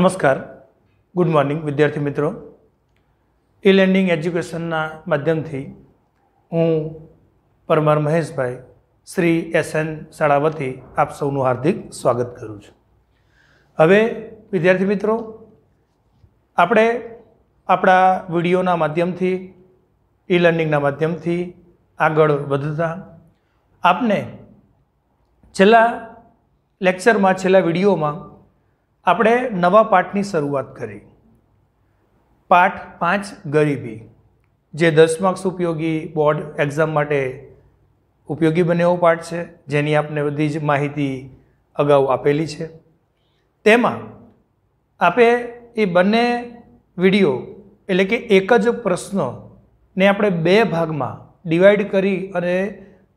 નમસ્કાર good morning વિદ્યાર્થી મિત્રો ઈ લેન્ડિંગ એજ્યુકેશનના માધ્યમથી હું પરમાર મહેશભાઈ શ્રી એસ એન શાળા વતી આપ સૌનું હાર્દિક સ્વાગત કરું છું હવે વિદ્યાર્થી મિત્રો આપણે આપણા વિડીયોના માધ્યમથી ઈ લર્નિંગના માધ્યમથી આગળ વધતા આપને છેલ્લા લેક્ચરમાં છેલ્લા વિડીયોમાં આપણે નવા પાઠની શરૂઆત કરી પાઠ પાંચ ગરીબી જે દસ માર્ક્સ ઉપયોગી બોર્ડ એક્ઝામ માટે ઉપયોગી બને એવો પાઠ છે જેની આપને બધી જ માહિતી અગાઉ આપેલી છે તેમાં આપે એ બંને વિડીયો એટલે કે એક જ પ્રશ્નને આપણે બે ભાગમાં ડિવાઈડ કરી અને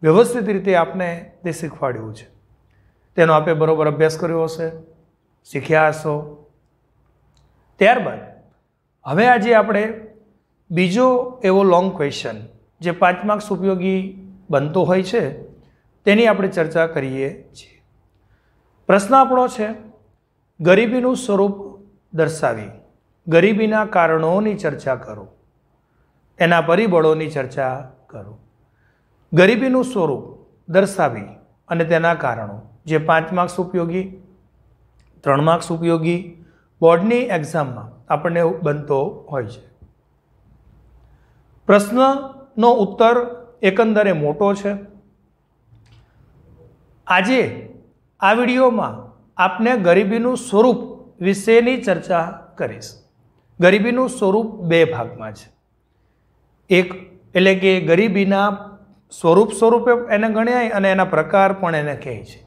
વ્યવસ્થિત રીતે આપને તે શીખવાડ્યું છે તેનો આપે બરાબર અભ્યાસ કર્યો હશે શીખ્યા હશો ત્યારબાદ હવે આજે આપણે બીજો એવો લોંગ ક્વેશ્ચન જે પાંચ માર્ક્સ ઉપયોગી બનતો હોય છે તેની આપણે ચર્ચા કરીએ છીએ પ્રશ્ન આપણો છે ગરીબીનું સ્વરૂપ દર્શાવી ગરીબીના કારણોની ચર્ચા કરો એના પરિબળોની ચર્ચા કરો ગરીબીનું સ્વરૂપ દર્શાવી અને તેના કારણો જે પાંચ માર્ક્સ ઉપયોગી ત્રણ માર્ક્સ ઉપયોગી બોર્ડની એક્ઝામમાં આપણને બનતો હોય છે પ્રશ્નનો ઉત્તર એકંદરે મોટો છે આજે આ વિડીયોમાં આપને ગરીબીનું સ્વરૂપ વિશેની ચર્ચા કરીશ ગરીબીનું સ્વરૂપ બે ભાગમાં છે એક એટલે કે ગરીબીના સ્વરૂપ સ્વરૂપે એને ગણ્યાય અને એના પ્રકાર પણ એને કહે છે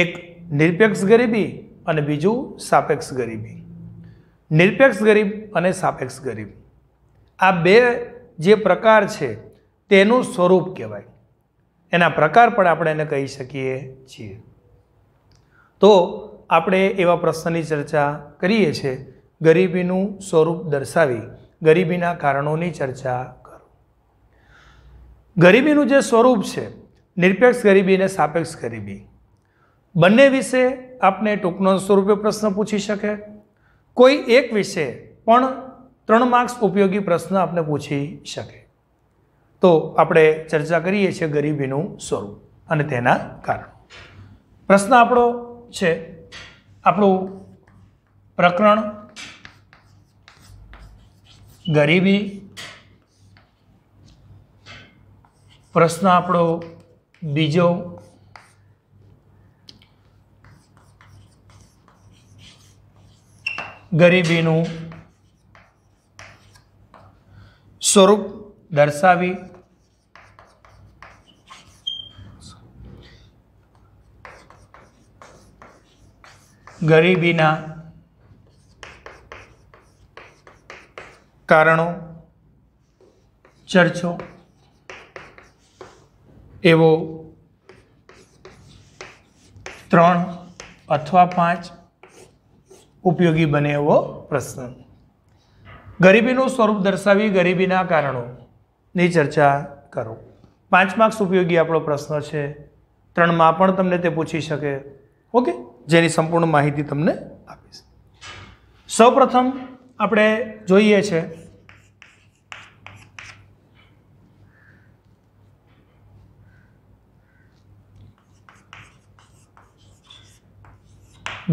એક નિરપેક્ષ ગરીબી અને બીજું સાપેક્ષ ગરીબી નિરપેક્ષ ગરીબ અને સાપેક્ષ ગરીબ આ બે જે પ્રકાર છે તેનું સ્વરૂપ કહેવાય એના પ્રકાર પણ આપણે એને કહી શકીએ છીએ તો આપણે એવા પ્રશ્નની ચર્ચા કરીએ છીએ ગરીબીનું સ્વરૂપ દર્શાવી ગરીબીના કારણોની ચર્ચા કરો ગરીબીનું જે સ્વરૂપ છે નિરપેક્ષ ગરીબી અને સાપેક્ષ ગરીબી બંને વિશે આપને ટૂંકનો સ્વરૂપે પ્રશ્ન પૂછી શકે કોઈ એક વિશે પણ ત્રણ માર્ક્સ ઉપયોગી પ્રશ્ન આપને પૂછી શકે તો આપણે ચર્ચા કરીએ છીએ ગરીબીનું સ્વરૂપ અને તેના કારણો પ્રશ્ન આપણો છે આપણું પ્રકરણ ગરીબી પ્રશ્ન આપણો બીજો ગરીબીનું સ્વરૂપ દર્શાવી ગરીબીના કારણો ચર્ચો એવો ત્રણ અથવા પાંચ ઉપયોગી બને એવો પ્રશ્ન ગરીબીનું સ્વરૂપ દર્શાવી ગરીબીના કારણોની ચર્ચા કરો પાંચ માર્ક્સ ઉપયોગી આપણો પ્રશ્ન છે ત્રણમાં પણ તમને તે પૂછી શકે ઓકે જેની સંપૂર્ણ માહિતી તમને આપીશ સૌપ્રથમ આપણે જોઈએ છે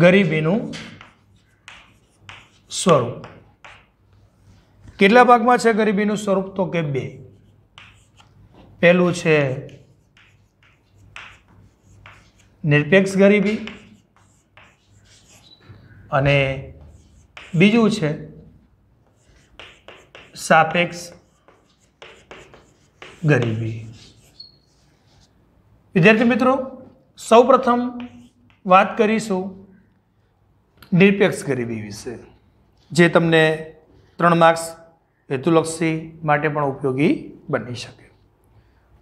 ગરીબીનું સ્વરૂપ કેટલા ભાગમાં છે ગરીબીનું સ્વરૂપ તો કે બે પહેલું છે નિરપેક્ષ ગરીબી અને બીજું છે સાપેક્ષ ગરીબી વિદ્યાર્થી મિત્રો સૌપ્રથમ વાત કરીશું નિરપેક્ષ ગરીબી વિશે જે તમને ત્રણ માર્ક્સ હેતુલક્ષી માટે પણ ઉપયોગી બની શકે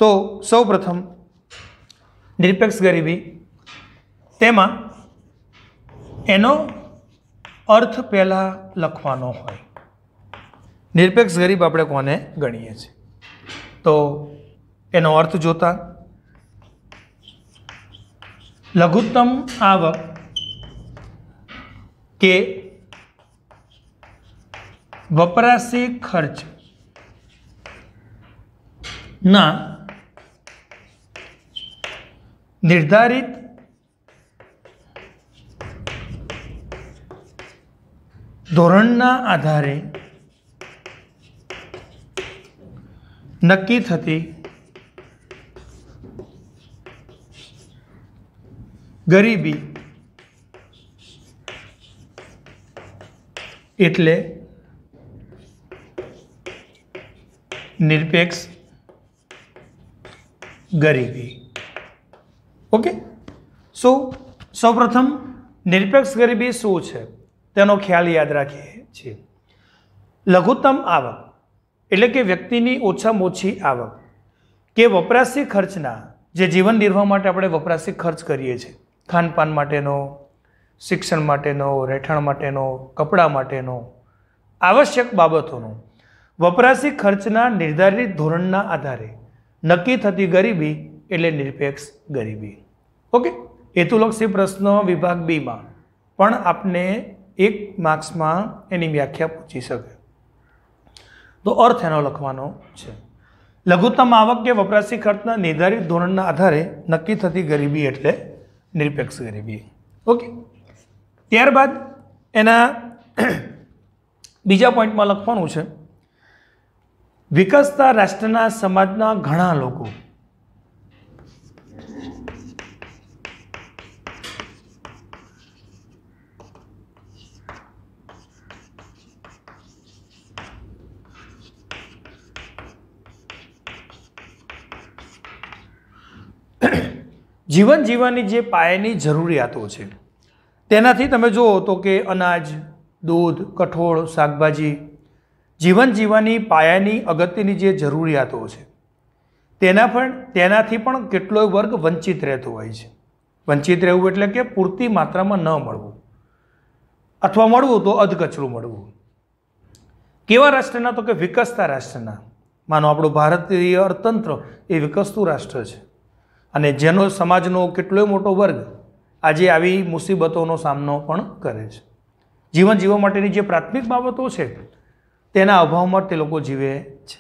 તો સૌ પ્રથમ નિરપેક્ષ ગરીબી તેમાં એનો અર્થ પહેલાં લખવાનો હોય નિરપેક્ષ ગરીબ આપણે કોને ગણીએ છીએ તો એનો અર્થ જોતા લઘુત્તમ આવક કે વપરાશી ખર્ચ ના નિર્ધારિત ધોરણના આધારે નક્કી થતી ગરીબી એટલે નિરપેક્ષ ગરીબી ઓકે સો સૌપ્રથમ નિરપેક્ષ ગરીબી શું છે તેનો ખ્યાલ યાદ રાખીએ છીએ લઘુત્તમ આવક એટલે કે વ્યક્તિની ઓછામાં ઓછી આવક કે વપરાશી ખર્ચના જે જીવન નિર્વાહ માટે આપણે વપરાશી ખર્ચ કરીએ છીએ ખાનપાન માટેનો શિક્ષણ માટેનો રહેઠાણ માટેનો કપડાં માટેનો આવશ્યક બાબતોનો વપરાશી ખર્ચના નિર્ધારિત ધોરણના આધારે નક્કી થતી ગરીબી એટલે નિરપેક્ષ ગરીબી ઓકે હેતુલક્ષી પ્રશ્ન વિભાગ બીમાં પણ આપને એક માર્ક્સમાં એની વ્યાખ્યા પૂછી શકે તો અર્થ એનો લખવાનો છે લઘુત્તમ આવક કે વપરાશી ખર્ચના નિર્ધારિત ધોરણના આધારે નક્કી થતી ગરીબી એટલે નિરપેક્ષ ગરીબી ઓકે ત્યારબાદ એના બીજા પોઈન્ટમાં લખવાનું છે વિકસતા રાષ્ટ્રના સમાજના ઘણા લોકો જીવન જીવવાની જે પાયાની જરૂરિયાતો છે તેનાથી તમે જુઓ તો કે અનાજ દૂધ કઠોળ શાકભાજી જીવન જીવવાની પાયાની અગત્યની જે જરૂરિયાતો છે તેના પણ તેનાથી પણ કેટલોય વર્ગ વંચિત રહેતો હોય છે વંચિત રહેવું એટલે કે પૂરતી માત્રામાં ન મળવું અથવા મળવું તો અધકચરું મળવું કેવા રાષ્ટ્રના તો કે વિકસતા રાષ્ટ્રના માનો આપણું ભારતીય અર્થતંત્ર એ વિકસતું રાષ્ટ્ર છે અને જેનો સમાજનો કેટલોય મોટો વર્ગ આજે આવી મુસીબતોનો સામનો પણ કરે છે જીવન જીવવા માટેની જે પ્રાથમિક બાબતો છે તેના અભાવમાં તે લોકો જીવે છે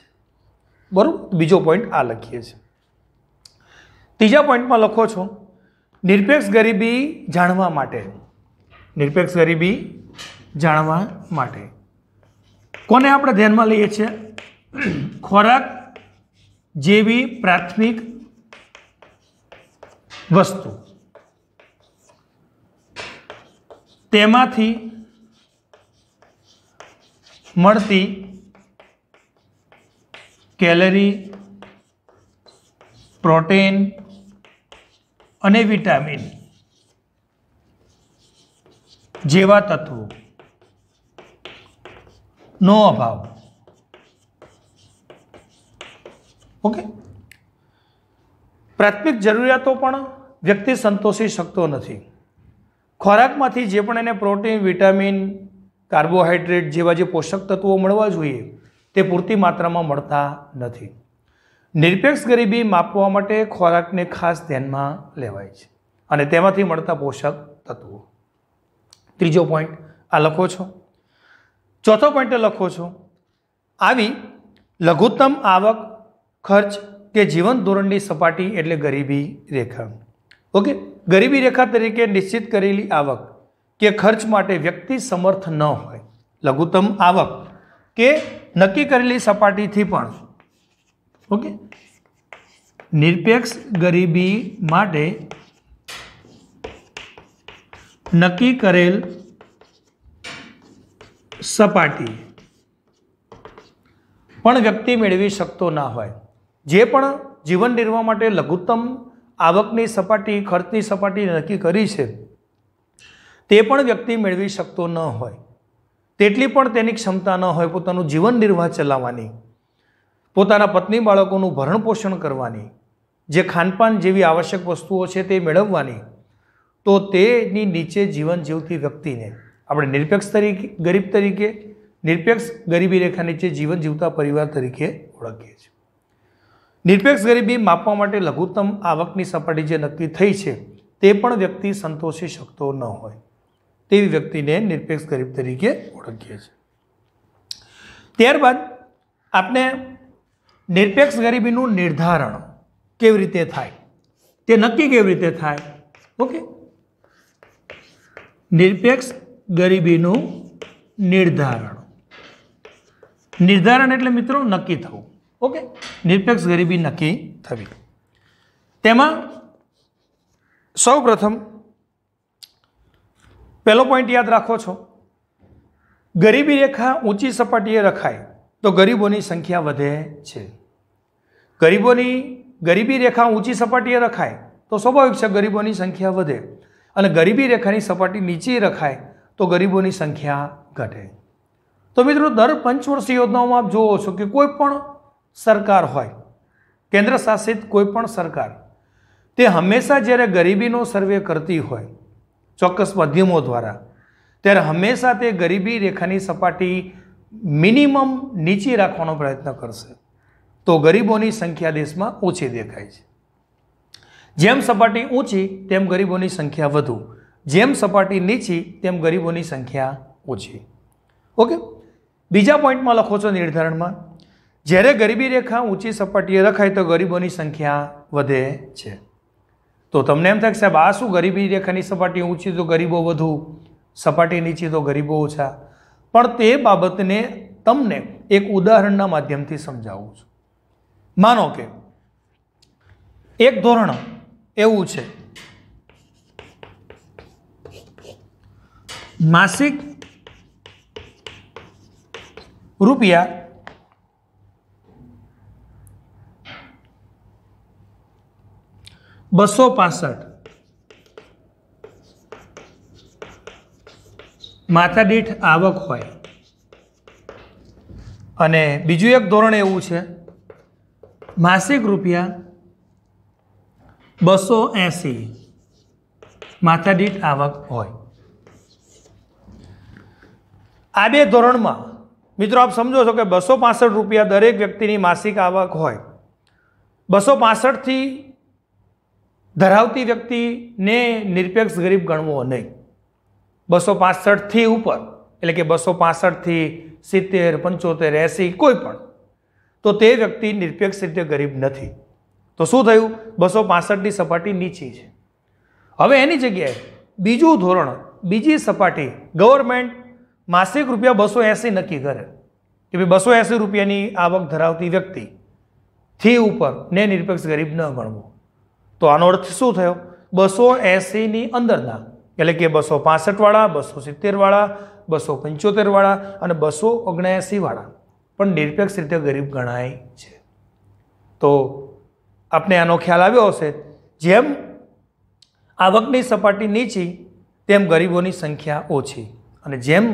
બરાબર બીજો પોઈન્ટ આ લખીએ છીએ ત્રીજા પોઈન્ટમાં લખો છો નિરપેક્ષ ગરીબી જાણવા માટે નિરપેક્ષ ગરીબી જાણવા માટે કોને આપણે ધ્યાનમાં લઈએ છીએ ખોરાક જેવી પ્રાથમિક વસ્તુ તેમાંથી મળતી કેલરી પ્રોટીન અને વિટામિન જેવા તત્વો નો અભાવ ઓકે પ્રાથમિક જરૂરિયાતો પણ વ્યક્તિ સંતોષી શકતો નથી ખોરાકમાંથી જે પણ એને પ્રોટીન વિટામિન કાર્બોહાઈડ્રેટ જેવા જે પોષક તત્વો મળવા જોઈએ તે પૂરતી માત્રામાં મળતા નથી નિરપેક્ષ ગરીબી માપવા માટે ખોરાકને ખાસ ધ્યાનમાં લેવાય છે અને તેમાંથી મળતા પોષક તત્વો ત્રીજો પોઈન્ટ આ લખો છો ચોથો પોઈન્ટ લખો છો આવી લઘુત્તમ આવક ખર્ચ કે જીવન ધોરણની સપાટી એટલે ગરીબી રેખા ઓકે ગરીબી રેખા તરીકે નિશ્ચિત કરેલી આવક કે ખર્ચ માટે વ્યક્તિ સમર્થ ન હોય લઘુત્તમ આવક કે નક્કી કરેલી સપાટીથી પણ ઓકે નિરપેક્ષ ગરીબી માટે નક્કી કરેલ સપાટી પણ વ્યક્તિ મેળવી શકતો ના હોય જે પણ જીવન નિર્વાહ માટે લઘુત્તમ આવકની સપાટી ખર્ચની સપાટી નક્કી કરી છે તે પણ વ્યક્તિ મેળવી શકતો ન હોય તેટલી પણ તેની ક્ષમતા ન હોય પોતાનું જીવન નિર્વાહ ચલાવવાની પોતાના પત્ની બાળકોનું ભરણ પોષણ કરવાની જે ખાનપાન જેવી આવશ્યક વસ્તુઓ છે તે મેળવવાની તો તેની નીચે જીવન જીવતી વ્યક્તિને આપણે નિરપેક્ષ તરીકે ગરીબ તરીકે નિરપેક્ષ ગરીબી રેખા નીચે જીવન જીવતા પરિવાર તરીકે ઓળખીએ છીએ નિરપેક્ષ ગરીબી માપવા માટે લઘુત્તમ આવકની સપાટી જે નક્કી થઈ છે તે પણ વ્યક્તિ સંતોષી શકતો ન હોય તેવી વ્યક્તિને નિરપેક્ષ ગરીબ તરીકે ઓળખીએ છીએ ત્યારબાદ આપણે નિરપેક્ષ ગરીબીનું નિર્ધારણ કેવી રીતે થાય તે નક્કી કેવી રીતે થાય ઓકે નિરપેક્ષ ગરીબીનું નિર્ધારણ નિર્ધારણ એટલે મિત્રો નક્કી થવું ઓકે નિરપેક્ષ ગરીબી નક્કી થવી તેમાં સૌ પ્રથમ પહેલો પોઈન્ટ યાદ રાખો છો ગરીબી રેખા ઊંચી સપાટીએ રખાય તો ગરીબોની સંખ્યા વધે છે ગરીબોની ગરીબી રેખા ઊંચી સપાટીએ રખાય તો સ્વાભાવિક છે ગરીબોની સંખ્યા વધે અને ગરીબી રેખાની સપાટી નીચે રખાય તો ગરીબોની સંખ્યા ઘટે તો મિત્રો દર પંચવર્ષીય યોજનાઓમાં આપ જુઓ છો કે કોઈ પણ સરકાર હોય કેન્દ્ર શાસિત કોઈ પણ સરકાર તે હંમેશા જ્યારે ગરીબીનો સર્વે કરતી હોય ચોક્કસ માધ્યમો દ્વારા ત્યારે હંમેશા તે ગરીબી રેખાની સપાટી મિનિમમ નીચી રાખવાનો પ્રયત્ન કરશે તો ગરીબોની સંખ્યા દેશમાં ઓછી દેખાય છે જેમ સપાટી ઊંચી તેમ ગરીબોની સંખ્યા વધુ જેમ સપાટી નીચી તેમ ગરીબોની સંખ્યા ઓછી ઓકે બીજા પોઈન્ટમાં લખો છો નિર્ધારણમાં જ્યારે ગરીબી રેખા ઊંચી સપાટીએ રખાય તો ગરીબોની સંખ્યા વધે છે તો તમને એમ થાય કે સાહેબ આ શું ગરીબી રેખાની સપાટી ઊંચી તો ગરીબો વધુ સપાટી નીચી તો ગરીબો ઓછા પણ તે બાબતને તમને એક ઉદાહરણના માધ્યમથી સમજાવું છું માનો કે એક ધોરણ એવું છે માસિક રૂપિયા બસો પાસઠ માથા દીઠ આવક હોય અને બીજું એક ધોરણ એવું છે માસિક રૂપિયા બસો એંસી માથા દીઠ આવક હોય આ બે ધોરણમાં મિત્રો આપ સમજો છો કે બસો પાસઠ રૂપિયા દરેક વ્યક્તિની માસિક આવક હોય બસો પાસઠથી ધરાવતી વ્યક્તિને નિરપેક્ષ ગરીબ ગણવો નહીં બસો પાસઠથી ઉપર એટલે કે બસો પાસઠથી સિત્તેર પંચોતેર એંસી કોઈ પણ તો તે વ્યક્તિ નિરપેક્ષ રીતે ગરીબ નથી તો શું થયું બસો પાસઠની સપાટી નીચી છે હવે એની જગ્યાએ બીજું ધોરણ બીજી સપાટી ગવર્મેન્ટ માસિક રૂપિયા બસો એંસી નક્કી કરે કે ભાઈ બસો એંસી રૂપિયાની આવક ધરાવતી વ્યક્તિ થી ઉપર ને નિરપેક્ષ ગરીબ ન ગણવું તો આનો અર્થ શું થયો બસો એંસીની અંદરના એટલે કે બસો પાસઠવાળા બસો સિત્તેરવાળા બસો પંચોતેરવાળા અને બસો ઓગણએંસીવાળા પણ નિરપેક્ષ રીતે ગરીબ ગણાય છે તો આપને આનો ખ્યાલ આવ્યો હશે જેમ આવકની સપાટી નીચી તેમ ગરીબોની સંખ્યા ઓછી અને જેમ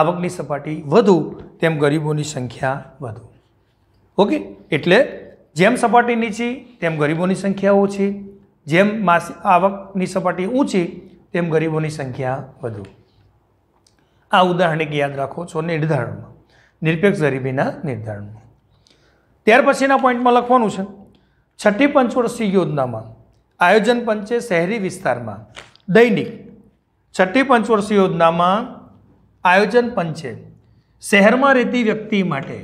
આવકની સપાટી વધુ તેમ ગરીબોની સંખ્યા વધુ ઓકે એટલે જેમ સપાટી નીચી તેમ ગરીબોની સંખ્યા ઓછી જેમ માસિક આવકની સપાટી ઊંચી તેમ ગરીબોની સંખ્યા વધુ આ ઉદાહરણ એક યાદ રાખો છો નિર્ધારણમાં નિરપેક્ષ ગરીબીના નિર્ધારણમાં ત્યાર પછીના પોઈન્ટમાં લખવાનું છે છઠ્ઠી પંચવર્ષીય યોજનામાં આયોજન પંચે શહેરી વિસ્તારમાં દૈનિક છઠ્ઠી પંચવર્ષીય યોજનામાં આયોજન પંચે શહેરમાં રહેતી વ્યક્તિ માટે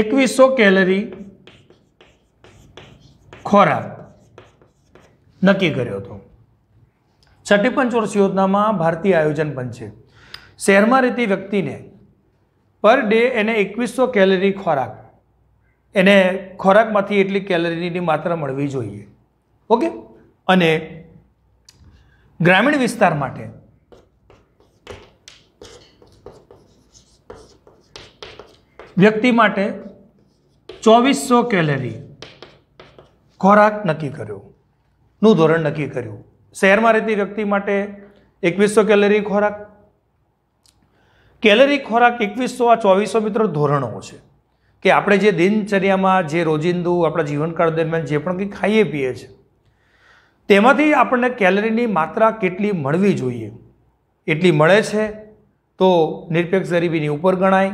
એકવીસો કેલરી ખોરાક નક્કી કર્યો હતો છઠ્ઠી વર્ષ યોજનામાં ભારતીય આયોજન પણ છે શહેરમાં રહેતી વ્યક્તિને પર ડે એને એકવીસો કેલરી ખોરાક એને ખોરાકમાંથી એટલી કેલરીની માત્રા મળવી જોઈએ ઓકે અને ગ્રામીણ વિસ્તાર માટે વ્યક્તિ માટે ચોવીસો કેલેરી ખોરાક નક્કી કર્યો નું ધોરણ નક્કી કર્યું શહેરમાં રહેતી વ્યક્તિ માટે એકવીસો કેલેરી ખોરાક કેલેરી ખોરાક એકવીસો આ ચોવીસો મિત્રો ધોરણો છે કે આપણે જે દિનચર્યામાં જે રોજિંદુ આપણા જીવનકાળ દરમિયાન જે પણ કંઈ ખાઈએ પીએ છીએ તેમાંથી આપણને કેલરીની માત્રા કેટલી મળવી જોઈએ એટલી મળે છે તો નિરપેક્ષ ગરીબીની ઉપર ગણાય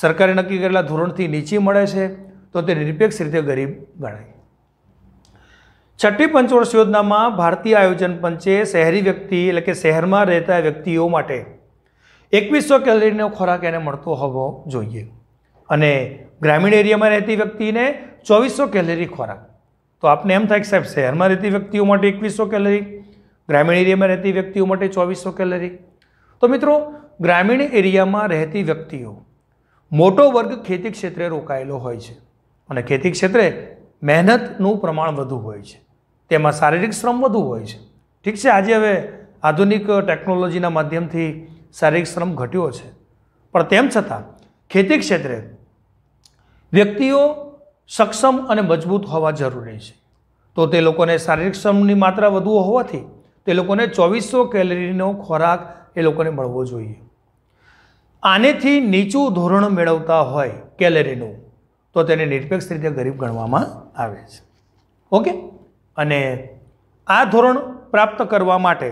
સરકારે નક્કી કરેલા ધોરણથી નીચી મળે છે તો તે નિરપેક્ષ રીતે ગરીબ ગણાય છઠ્ઠી પંચવર્ષ યોજનામાં ભારતીય આયોજન પંચે શહેરી વ્યક્તિ એટલે કે શહેરમાં રહેતા વ્યક્તિઓ માટે એકવીસો કેલરીનો ખોરાક એને મળતો હોવો જોઈએ અને ગ્રામીણ એરિયામાં રહેતી વ્યક્તિને ચોવીસો કેલરી ખોરાક તો આપને એમ થાય કે સાહેબ શહેરમાં રહેતી વ્યક્તિઓ માટે એકવીસો કેલરી ગ્રામીણ એરિયામાં રહેતી વ્યક્તિઓ માટે ચોવીસો કેલરી તો મિત્રો ગ્રામીણ એરિયામાં રહેતી વ્યક્તિઓ મોટો વર્ગ ખેતી ક્ષેત્રે રોકાયેલો હોય છે અને ખેતી ક્ષેત્રે મહેનતનું પ્રમાણ વધુ હોય છે તેમાં શારીરિક શ્રમ વધુ હોય છે ઠીક છે આજે હવે આધુનિક ટેકનોલોજીના માધ્યમથી શારીરિક શ્રમ ઘટ્યો છે પણ તેમ છતાં ખેતી ક્ષેત્રે વ્યક્તિઓ સક્ષમ અને મજબૂત હોવા જરૂરી છે તો તે લોકોને શારીરિક શ્રમની માત્રા વધુ હોવાથી તે લોકોને ચોવીસો કેલરીનો ખોરાક એ લોકોને મળવો જોઈએ આનેથી નીચું ધોરણ મેળવતા હોય કેલેરીનું તો તેને નિરપેક્ષ રીતે ગરીબ ગણવામાં આવે છે ઓકે અને આ ધોરણ પ્રાપ્ત કરવા માટે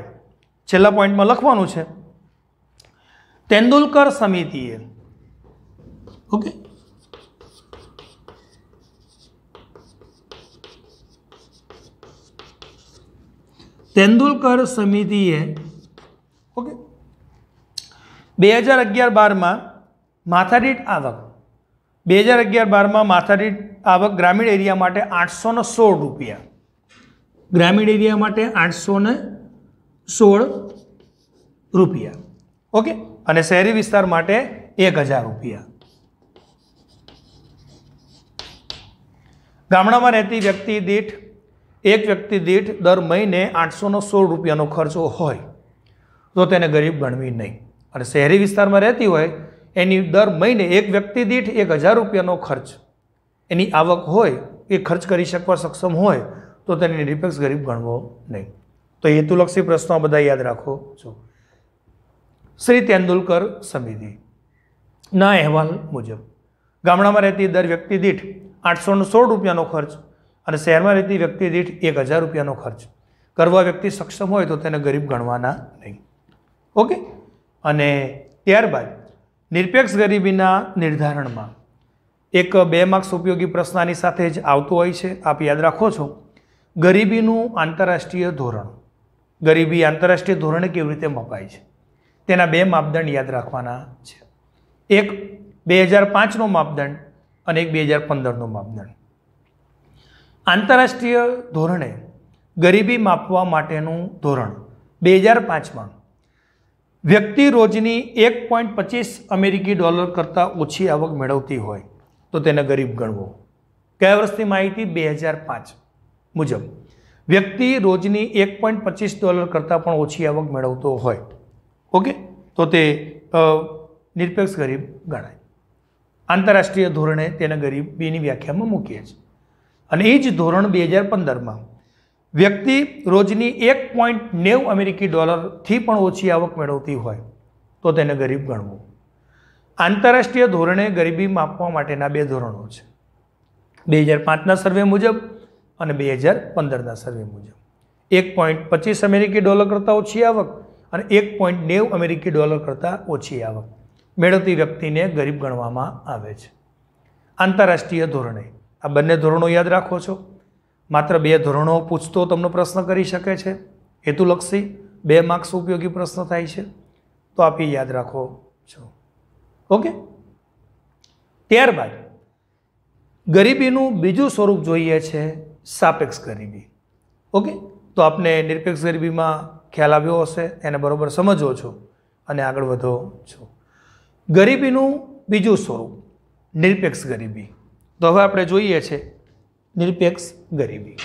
છેલ્લા પોઈન્ટમાં લખવાનું છે તેંડુલકર સમિતિએ ઓકે તેંડુલકર સમિતિએ ઓકે બે હજાર અગિયાર બારમાં માથાદીઠ આવક બે હજાર અગિયાર બારમાં માથાદીઠ આવક ગ્રામીણ એરિયા માટે આઠસો ને સોળ રૂપિયા ગ્રામીણ એરિયા માટે આઠસો ને સોળ રૂપિયા ઓકે અને શહેરી વિસ્તાર માટે એક હજાર રૂપિયા ગામડામાં રહેતી વ્યક્તિ દીઠ એક વ્યક્તિ દીઠ દર મહિને આઠસોનો સોળ રૂપિયાનો ખર્ચો હોય તો તેને ગરીબ ગણવી નહીં અને શહેરી વિસ્તારમાં રહેતી હોય એની દર મહિને એક વ્યક્તિ દીઠ એક હજાર રૂપિયાનો ખર્ચ એની આવક હોય એ ખર્ચ કરી શકવા સક્ષમ હોય તો તેને નિરપેક્ષ ગરીબ ગણવો નહીં તો હેતુલક્ષી પ્રશ્નો બધા યાદ રાખો છો શ્રી તેંડુલકર સમિતિ ના અહેવાલ મુજબ ગામડામાં રહેતી દર વ્યક્તિ દીઠ આઠસો ને સોળ રૂપિયાનો ખર્ચ અને શહેરમાં રહેતી વ્યક્તિ દીઠ એક હજાર રૂપિયાનો ખર્ચ કરવા વ્યક્તિ સક્ષમ હોય તો તેને ગરીબ ગણવાના નહીં ઓકે અને ત્યારબાદ નિરપેક્ષ ગરીબીના નિર્ધારણમાં એક બે માર્ક્સ ઉપયોગી પ્રશ્ન આની સાથે જ આવતો હોય છે આપ યાદ રાખો છો ગરીબીનું આંતરરાષ્ટ્રીય ધોરણ ગરીબી આંતરરાષ્ટ્રીય ધોરણે કેવી રીતે મપાય છે તેના બે માપદંડ યાદ રાખવાના છે એક બે હજાર પાંચનો માપદંડ અને એક બે હજાર પંદરનો માપદંડ આંતરરાષ્ટ્રીય ધોરણે ગરીબી માપવા માટેનું ધોરણ બે હજાર પાંચમાં વ્યક્તિ રોજની એક પોઈન્ટ પચીસ અમેરિકી ડોલર કરતાં ઓછી આવક મેળવતી હોય તો તેને ગરીબ ગણવો કયા વર્ષની માહિતી બે હજાર પાંચ મુજબ વ્યક્તિ રોજની એક પોઈન્ટ પચીસ ડોલર કરતાં પણ ઓછી આવક મેળવતો હોય ઓકે તો તે નિરપેક્ષ ગરીબ ગણાય આંતરરાષ્ટ્રીય ધોરણે તેને ગરીબીની વ્યાખ્યામાં મૂકીએ છીએ અને એ જ ધોરણ બે હજાર પંદરમાં વ્યક્તિ રોજની એક પોઈન્ટ નેવ અમેરિકી ડોલરથી પણ ઓછી આવક મેળવતી હોય તો તેને ગરીબ ગણવું આંતરરાષ્ટ્રીય ધોરણે ગરીબી માપવા માટેના બે ધોરણો છે બે હજાર પાંચના સર્વે મુજબ અને બે હજાર પંદરના સર્વે મુજબ એક પોઈન્ટ પચીસ અમેરિકી ડોલર કરતાં ઓછી આવક અને એક પોઈન્ટ નેવ અમેરિકી ડોલર કરતાં ઓછી આવક મેળવતી વ્યક્તિને ગરીબ ગણવામાં આવે છે આંતરરાષ્ટ્રીય ધોરણે આ બંને ધોરણો યાદ રાખો છો માત્ર બે ધોરણો પૂછતો તમને પ્રશ્ન કરી શકે છે હેતુલક્ષી બે માર્ક્સ ઉપયોગી પ્રશ્ન થાય છે તો આપી યાદ રાખો છો ઓકે ત્યારબાદ ગરીબીનું બીજું સ્વરૂપ જોઈએ છે સાપેક્ષ ગરીબી ઓકે તો આપને નિરપેક્ષ ગરીબીમાં ખ્યાલ આવ્યો હશે એને બરાબર સમજો છો અને આગળ વધો છો ગરીબીનું બીજું સ્વરૂપ નિરપેક્ષ ગરીબી તો હવે આપણે જોઈએ છે નિરપેક્ષ ગરીબી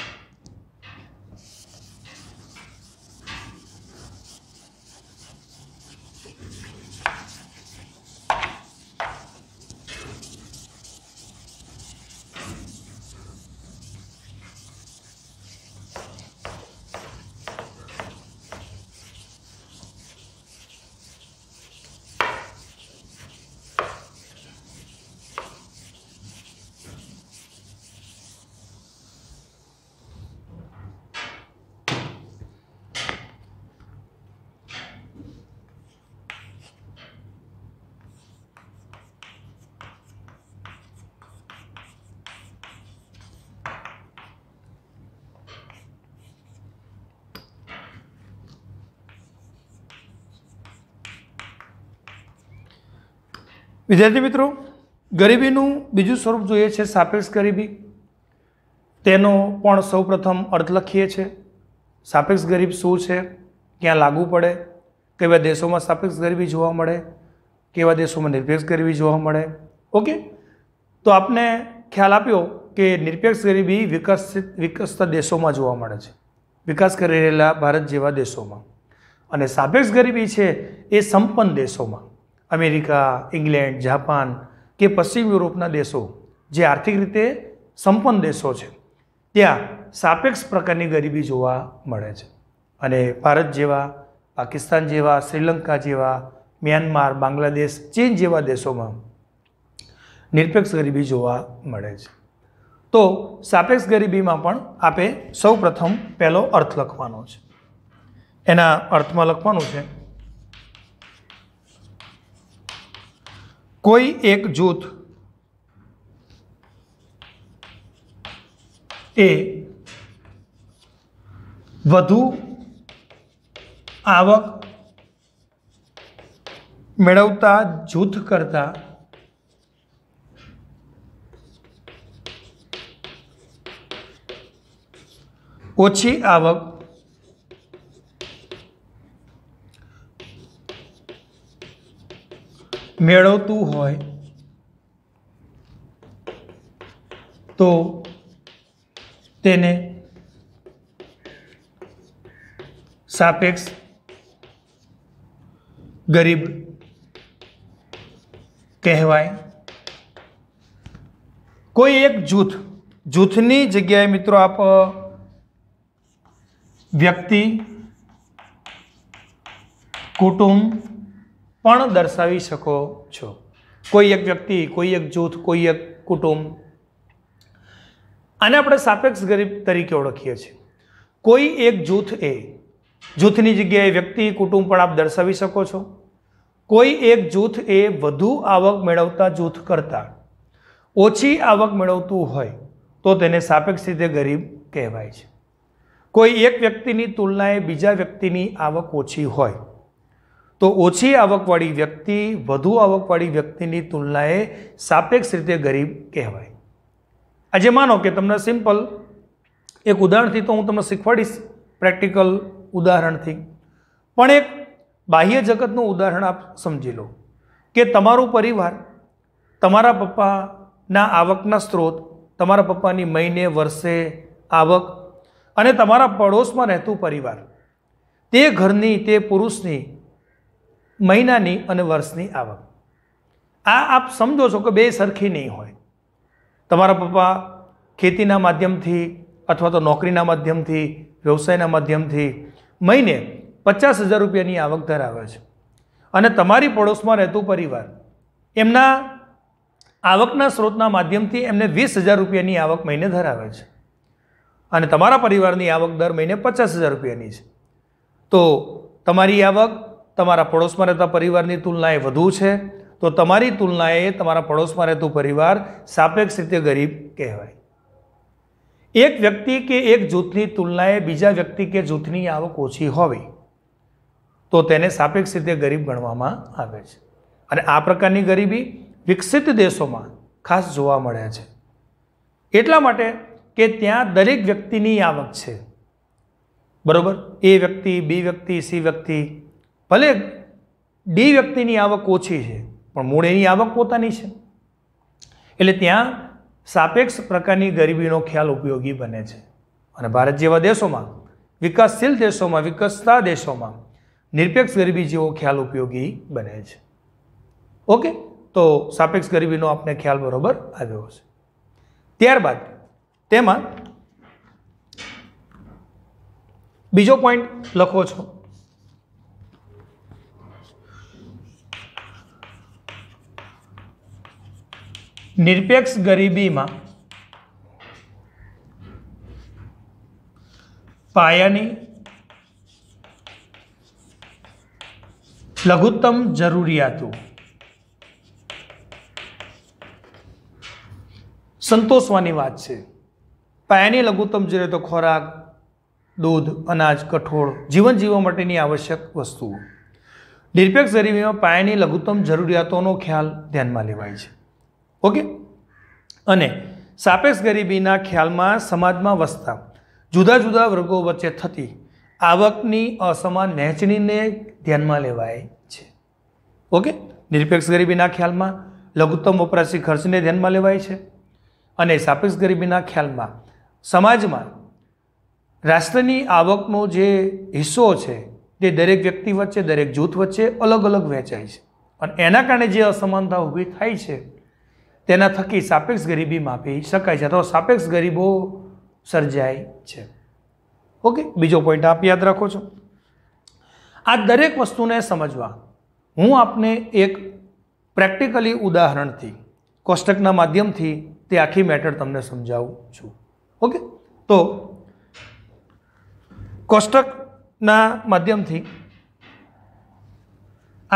વિદ્યાર્થી મિત્રો ગરીબીનું બીજું સ્વરૂપ જોઈએ છે સાપેક્ષ ગરીબી તેનો પણ સૌપ્રથમ અર્થ લખીએ છીએ સાપેક્ષ ગરીબ શું છે ક્યાં લાગુ પડે કેવા દેશોમાં સાપેક્ષ ગરીબી જોવા મળે કેવા દેશોમાં નિરપેક્ષ ગરીબી જોવા મળે ઓકે તો આપને ખ્યાલ આપ્યો કે નિરપેક્ષ ગરીબી વિકસિત વિકસતા દેશોમાં જોવા મળે છે વિકાસ કરી રહેલા ભારત જેવા દેશોમાં અને સાપેક્ષ ગરીબી છે એ સંપન્ન દેશોમાં અમેરિકા ઇંગ્લેન્ડ જાપાન કે પશ્ચિમ યુરોપના દેશો જે આર્થિક રીતે સંપન્ન દેશો છે ત્યાં સાપેક્ષ પ્રકારની ગરીબી જોવા મળે છે અને ભારત જેવા પાકિસ્તાન જેવા શ્રીલંકા જેવા મ્યાનમાર બાંગ્લાદેશ ચીન જેવા દેશોમાં નિરપેક્ષ ગરીબી જોવા મળે છે તો સાપેક્ષ ગરીબીમાં પણ આપે સૌ પ્રથમ પહેલો અર્થ લખવાનો છે એના અર્થમાં લખવાનું છે કોઈ એક જૂથ એ વધુ આવક મેળવતા જૂથ કરતાં ઓછી આવક મેળવતું હોય તો તેને સાપેક્ષ ગરીબ કહેવાય કોઈ એક જૂથ જૂથની જગ્યાએ મિત્રો આપ વ્યક્તિ કુટુંબ પણ દર્શાવી શકો છો કોઈ એક વ્યક્તિ કોઈ એક જૂથ કોઈ એક કુટુંબ આને આપણે સાપેક્ષ ગરીબ તરીકે ઓળખીએ છીએ કોઈ એક જૂથ એ જૂથની જગ્યાએ વ્યક્તિ કુટુંબ પણ આપ દર્શાવી શકો છો કોઈ એક જૂથ એ વધુ આવક મેળવતા જૂથ કરતાં ઓછી આવક મેળવતું હોય તો તેને સાપેક્ષ રીતે ગરીબ કહેવાય છે કોઈ એક વ્યક્તિની તુલનાએ બીજા વ્યક્તિની આવક ઓછી હોય તો ઓછી આવકવાળી વ્યક્તિ વધુ આવકવાળી વ્યક્તિની તુલનાએ સાપેક્ષ રીતે ગરીબ કહેવાય આજે માનો કે તમને સિમ્પલ એક ઉદાહરણથી તો હું તમને શીખવાડીશ પ્રેક્ટિકલ ઉદાહરણથી પણ એક બાહ્ય જગતનું ઉદાહરણ આપ સમજી લો કે તમારું પરિવાર તમારા પપ્પાના આવકના સ્ત્રોત તમારા પપ્પાની મહિને વર્ષે આવક અને તમારા પડોશમાં રહેતું પરિવાર તે ઘરની તે પુરુષની મહિનાની અને વર્ષની આવક આ આપ સમજો છો કે બે સરખી નહીં હોય તમારા પપ્પા ખેતીના માધ્યમથી અથવા તો નોકરીના માધ્યમથી વ્યવસાયના માધ્યમથી મહિને પચાસ હજાર રૂપિયાની આવક ધરાવે છે અને તમારી પડોશમાં રહેતું પરિવાર એમના આવકના સ્ત્રોતના માધ્યમથી એમને વીસ હજાર રૂપિયાની આવક મહિને ધરાવે છે અને તમારા પરિવારની આવક દર મહિને પચાસ હજાર રૂપિયાની છે તો તમારી આવક તમારા પડોશમાં રહેતા પરિવારની તુલનાએ વધુ છે તો તમારી તુલનાએ તમારા પડોશમાં રહેતું પરિવાર સાપેક્ષ રીતે ગરીબ કહેવાય એક વ્યક્તિ કે એક જૂથની તુલનાએ બીજા વ્યક્તિ કે જૂથની આવક ઓછી હોવી તો તેને સાપેક્ષ રીતે ગરીબ ગણવામાં આવે છે અને આ પ્રકારની ગરીબી વિકસિત દેશોમાં ખાસ જોવા મળે છે એટલા માટે કે ત્યાં દરેક વ્યક્તિની આવક છે બરાબર એ વ્યક્તિ બી વ્યક્તિ સી વ્યક્તિ ભલે ડી વ્યક્તિની આવક ઓછી છે પણ મૂળ એની આવક પોતાની છે એટલે ત્યાં સાપેક્ષ પ્રકારની ગરીબીનો ખ્યાલ ઉપયોગી બને છે અને ભારત જેવા દેશોમાં વિકાસશીલ દેશોમાં વિકસતા દેશોમાં નિરપેક્ષ ગરીબી જેવો ખ્યાલ ઉપયોગી બને છે ઓકે તો સાપેક્ષ ગરીબીનો આપને ખ્યાલ બરોબર આવ્યો છે ત્યારબાદ તેમાં બીજો પોઈન્ટ લખો છો નિરપેક્ષ ગરીબીમાં પાયાની લઘુત્તમ જરૂરિયાતો સંતોષવાની વાત છે પાયાની લઘુત્તમ જરૂરિયાતો ખોરાક દૂધ અનાજ કઠોળ જીવન જીવવા માટેની આવશ્યક વસ્તુઓ નિરપેક્ષ ગરીબીમાં પાયાની લઘુત્તમ જરૂરિયાતોનો ખ્યાલ ધ્યાનમાં લેવાય છે ઓકે અને સાપેક્ષ ગરીબીના ખ્યાલમાં સમાજમાં વસતા જુદા જુદા વર્ગો વચ્ચે થતી આવકની અસમાન વહેંચણીને ધ્યાનમાં લેવાય છે ઓકે નિરપેક્ષ ગરીબીના ખ્યાલમાં લઘુત્તમ વપરાશી ખર્ચને ધ્યાનમાં લેવાય છે અને સાપેક્ષ ગરીબીના ખ્યાલમાં સમાજમાં રાષ્ટ્રની આવકનો જે હિસ્સો છે તે દરેક વ્યક્તિ વચ્ચે દરેક જૂથ વચ્ચે અલગ અલગ વહેંચાય છે અને એના કારણે જે અસમાનતા ઊભી થાય છે તેના થકી સાપેક્ષ ગરીબી માપી શકાય છે અથવા સાપેક્ષ ગરીબો સર્જાય છે ઓકે બીજો પોઈન્ટ આપ યાદ રાખો છો આ દરેક વસ્તુને સમજવા હું આપને એક પ્રેક્ટિકલી ઉદાહરણથી કોષ્ટકના માધ્યમથી તે આખી મેટર તમને સમજાવું છું ઓકે તો કોષ્ટકના માધ્યમથી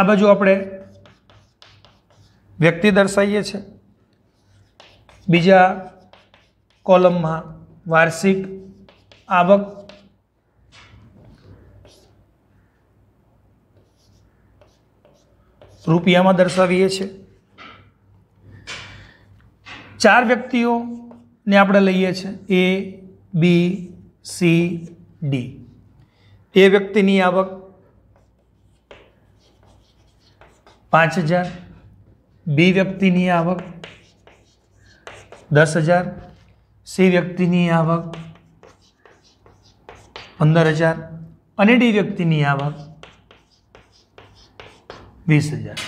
આ બાજુ આપણે વ્યક્તિ દર્શાવીએ છીએ બીજા કોલમમાં વાર્ષિક આવક રૂપિયામાં દર્શાવીએ છીએ ચાર વ્યક્તિઓને આપણે લઈએ છીએ એ બી સી ડી એ વ્યક્તિની આવક પાંચ હજાર બી વ્યક્તિની આવક દસ હજાર સી વ્યક્તિની આવક પંદર હજાર અને ડી વ્યક્તિની આવક વીસ હજાર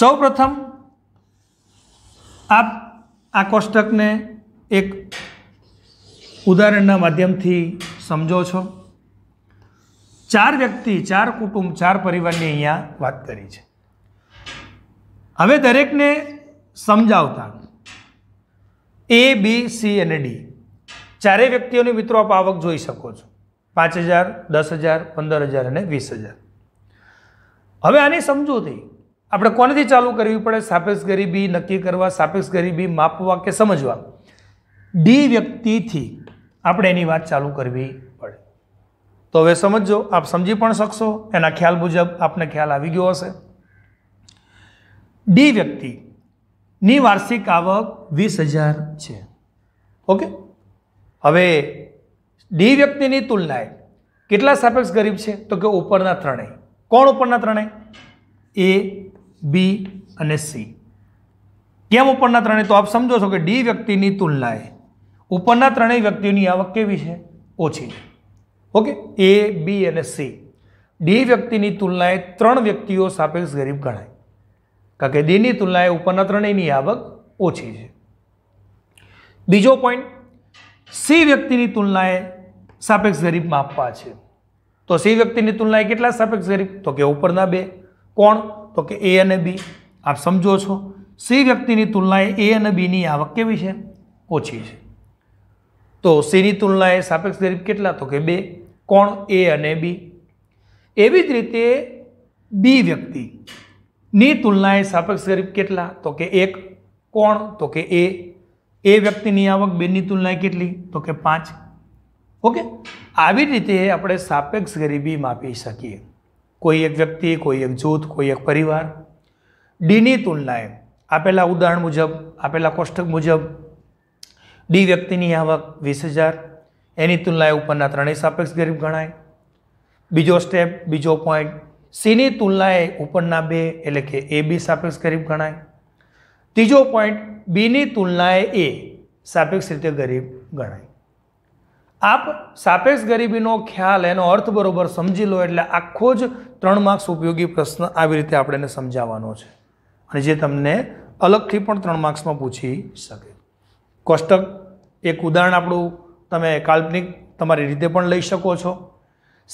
સૌ પ્રથમ આપ આ કોષ્ટકને એક ઉદાહરણના માધ્યમથી સમજો છો ચાર વ્યક્તિ ચાર કુટુંબ ચાર પરિવારની અહીંયા વાત કરી છે હવે દરેકને સમજાવતા એ બી સી અને ડી ચારે વ્યક્તિઓની મિત્રો આપ આવક જોઈ શકો છો પાંચ હજાર દસ હજાર પંદર હજાર અને વીસ હજાર હવે આની સમજૂતી આપણે કોનેથી ચાલુ કરવી પડે સાપેક્ષ ગરીબી નક્કી કરવા સાપેક્ષ ગરીબી માપવા કે સમજવા ડી વ્યક્તિથી આપણે એની વાત ચાલુ કરવી પડે તો હવે સમજો આપ સમજી પણ શકશો એના ખ્યાલ મુજબ આપને ખ્યાલ આવી ગયો હશે ડી વ્યક્તિ ની વાર્ષિક આવક વીસ હજાર છે ઓકે હવે ડી વ્યક્તિની તુલનાએ કેટલા સાપેક્ષ ગરીબ છે તો કે ઉપરના ત્રણેય કોણ ઉપરના ત્રણેય એ બી અને સી કેમ ઉપરના ત્રણેય તો આપ સમજો છો કે ડી વ્યક્તિની તુલનાએ ઉપરના ત્રણેય વ્યક્તિઓની આવક કેવી છે ઓછી છે ઓકે એ બી અને સી ડી વ્યક્તિની તુલનાએ ત્રણ વ્યક્તિઓ સાપેક્ષ ગરીબ ગણાય કારણ કે દેની તુલનાએ ઉપરના ત્રણેયની આવક ઓછી છે બીજો પોઈન્ટ સી વ્યક્તિની તુલનાએ સાપેક્ષ ગરીબ માપવા છે તો સી વ્યક્તિની તુલનાએ કેટલા સાપેક્ષ ગરીબ તો કે ઉપરના બે કોણ તો કે એ અને બી આપ સમજો છો સી વ્યક્તિની તુલનાએ એ અને બીની આવક કેવી છે ઓછી છે તો સીની તુલનાએ સાપેક્ષ ગરીબ કેટલા તો કે બે કોણ એ અને બી એવી જ રીતે બી વ્યક્તિ ની તુલનાએ સાપેક્ષ ગરીબ કેટલા તો કે એક કોણ તો કે એ એ વ્યક્તિની આવક બેની તુલનાએ કેટલી તો કે પાંચ ઓકે આવી રીતે આપણે સાપેક્ષ ગરીબી માપી શકીએ કોઈ એક વ્યક્તિ કોઈ એક જૂથ કોઈ એક પરિવાર ડીની તુલનાએ આપેલા ઉદાહરણ મુજબ આપેલા કોષ્ટક મુજબ ડી વ્યક્તિની આવક વીસ હજાર એની તુલનાએ ઉપરના ત્રણેય સાપેક્ષ ગરીબ ગણાય બીજો સ્ટેપ બીજો પોઈન્ટ સીની તુલનાએ ઉપરના બે એટલે કે એ બી સાપેક્ષ ગરીબ ગણાય ત્રીજો પોઈન્ટ બીની તુલનાએ એ સાપેક્ષ રીતે ગરીબ ગણાય આપ સાપેક્ષ ગરીબીનો ખ્યાલ એનો અર્થ બરોબર સમજી લો એટલે આખો જ ત્રણ માર્ક્સ ઉપયોગી પ્રશ્ન આવી રીતે આપણે એને સમજાવવાનો છે અને જે તમને અલગથી પણ ત્રણ માર્ક્સમાં પૂછી શકે કોષ્ટક એક ઉદાહરણ આપણું તમે કાલ્પનિક તમારી રીતે પણ લઈ શકો છો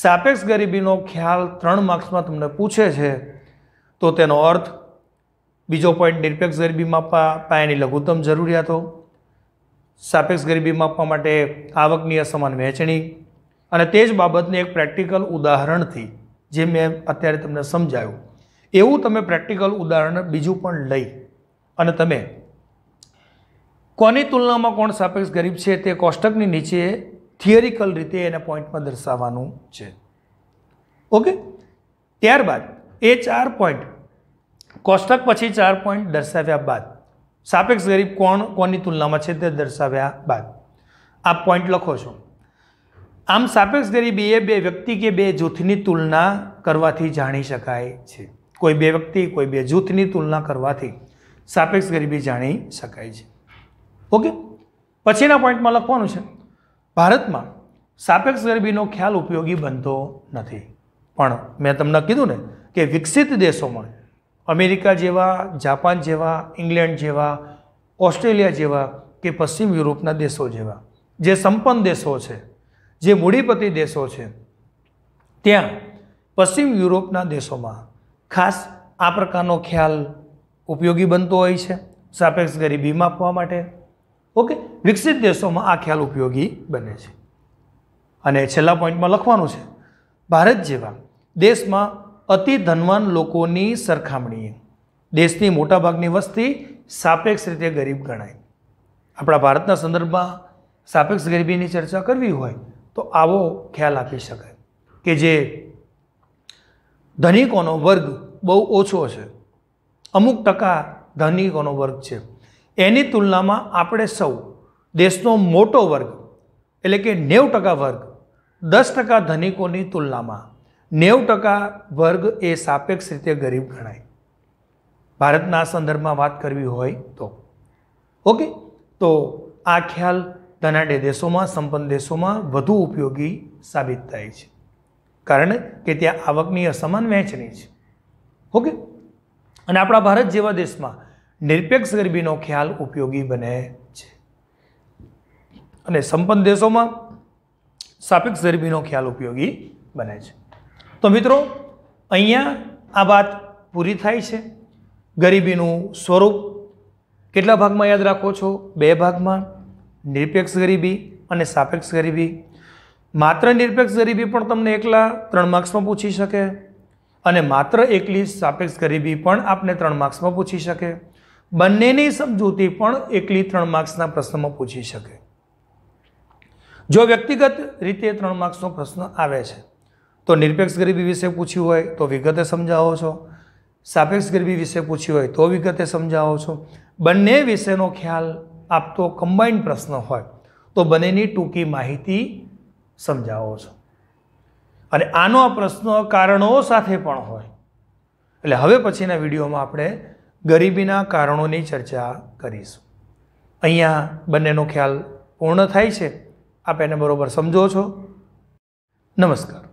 સાપેક્ષ ગરીબીનો ખ્યાલ ત્રણ માર્ક્સમાં તમને પૂછે છે તો તેનો અર્થ બીજો પોઈન્ટ નિરપેક્ષ ગરીબી માપવા પાયાની લઘુત્તમ જરૂરિયાતો સાપેક્ષ ગરીબી માપવા માટે આવકની અસમાન વહેંચણી અને તે જ બાબતને એક પ્રેક્ટિકલ ઉદાહરણથી જે મેં અત્યારે તમને સમજાયું એવું તમે પ્રેક્ટિકલ ઉદાહરણ બીજું પણ લઈ અને તમે કોની તુલનામાં કોણ સાપેક્ષ ગરીબ છે તે કોષ્ટકની નીચે થિયરિકલ રીતે એને પોઈન્ટમાં દર્શાવવાનું છે ઓકે ત્યારબાદ એ ચાર પોઈન્ટ કોષ્ટક પછી ચાર પોઈન્ટ દર્શાવ્યા બાદ સાપેક્ષ ગરીબ કોણ કોની તુલનામાં છે તે દર્શાવ્યા બાદ આ પોઈન્ટ લખો છો આમ સાપેક્ષ ગરીબી એ બે વ્યક્તિ કે બે જૂથની તુલના કરવાથી જાણી શકાય છે કોઈ બે વ્યક્તિ કોઈ બે જૂથની તુલના કરવાથી સાપેક્ષ ગરીબી જાણી શકાય છે ઓકે પછીના પોઈન્ટમાં લખવાનું છે ભારતમાં સાપેક્ષ ગરીબીનો ખ્યાલ ઉપયોગી બનતો નથી પણ મેં તમને કીધું ને કે વિકસિત દેશોમાં અમેરિકા જેવા જાપાન જેવા ઇંગ્લેન્ડ જેવા ઓસ્ટ્રેલિયા જેવા કે પશ્ચિમ યુરોપના દેશો જેવા જે સંપન્ન દેશો છે જે મૂડીપતિ દેશો છે ત્યાં પશ્ચિમ યુરોપના દેશોમાં ખાસ આ પ્રકારનો ખ્યાલ ઉપયોગી બનતો હોય છે સાપેક્ષ ગરીબી માપવા માટે ઓકે વિકસિત દેશોમાં આ ખ્યાલ ઉપયોગી બને છે અને છેલ્લા પોઈન્ટમાં લખવાનું છે ભારત જેવા દેશમાં અતિ ધનવાન લોકોની સરખામણીએ દેશની મોટાભાગની વસ્તી સાપેક્ષ રીતે ગરીબ ગણાય આપણા ભારતના સંદર્ભમાં સાપેક્ષ ગરીબીની ચર્ચા કરવી હોય તો આવો ખ્યાલ આપી શકાય કે જે ધનિકોનો વર્ગ બહુ ઓછો છે અમુક ટકા ધનિકોનો વર્ગ છે એની તુલનામાં આપણે સૌ દેશનો મોટો વર્ગ એટલે કે નેવ ટકા વર્ગ દસ ટકા ધનિકોની તુલનામાં નેવ ટકા વર્ગ એ સાપેક્ષ રીતે ગરીબ ગણાય ભારતના સંદર્ભમાં વાત કરવી હોય તો ઓકે તો આ ખ્યાલ ધનાઢ્ય દેશોમાં સંપન્ન દેશોમાં વધુ ઉપયોગી સાબિત થાય છે કારણ કે ત્યાં આવકની અસમાન વહેંચણી છે ઓકે અને આપણા ભારત જેવા દેશમાં નિરપેક્ષ ગરીબીનો ખ્યાલ ઉપયોગી બને છે અને સંપન્ન દેશોમાં સાપેક્ષ ગરીબીનો ખ્યાલ ઉપયોગી બને છે તો મિત્રો અહીંયા આ વાત પૂરી થાય છે ગરીબીનું સ્વરૂપ કેટલા ભાગમાં યાદ રાખો છો બે ભાગમાં નિરપેક્ષ ગરીબી અને સાપેક્ષ ગરીબી માત્ર નિરપેક્ષ ગરીબી પણ તમને એકલા ત્રણ માર્ક્સમાં પૂછી શકે અને માત્ર એકલી સાપેક્ષ ગરીબી પણ આપને ત્રણ માર્ક્સમાં પૂછી શકે બંનેની સમજૂતી પણ એકલી ત્રણ માર્ક્સના પ્રશ્નમાં પૂછી શકે જો વ્યક્તિગત રીતે ત્રણ માર્ક્સનો પ્રશ્ન આવે છે તો નિરપેક્ષ ગરીબી વિશે પૂછ્યું હોય તો વિગતે સમજાવો છો સાપેક્ષ ગરીબી વિશે પૂછ્યું હોય તો વિગતે સમજાવો છો બંને વિશેનો ખ્યાલ આપતો કમ્બાઇન્ડ પ્રશ્ન હોય તો બંનેની ટૂંકી માહિતી સમજાવો છો અને આનો પ્રશ્ન કારણો સાથે પણ હોય એટલે હવે પછીના વિડીયોમાં આપણે ગરીબીના કારણોની ચર્ચા કરીશું અહીંયા બંનેનો ખ્યાલ પૂર્ણ થાય છે આપ એને બરાબર સમજો છો નમસ્કાર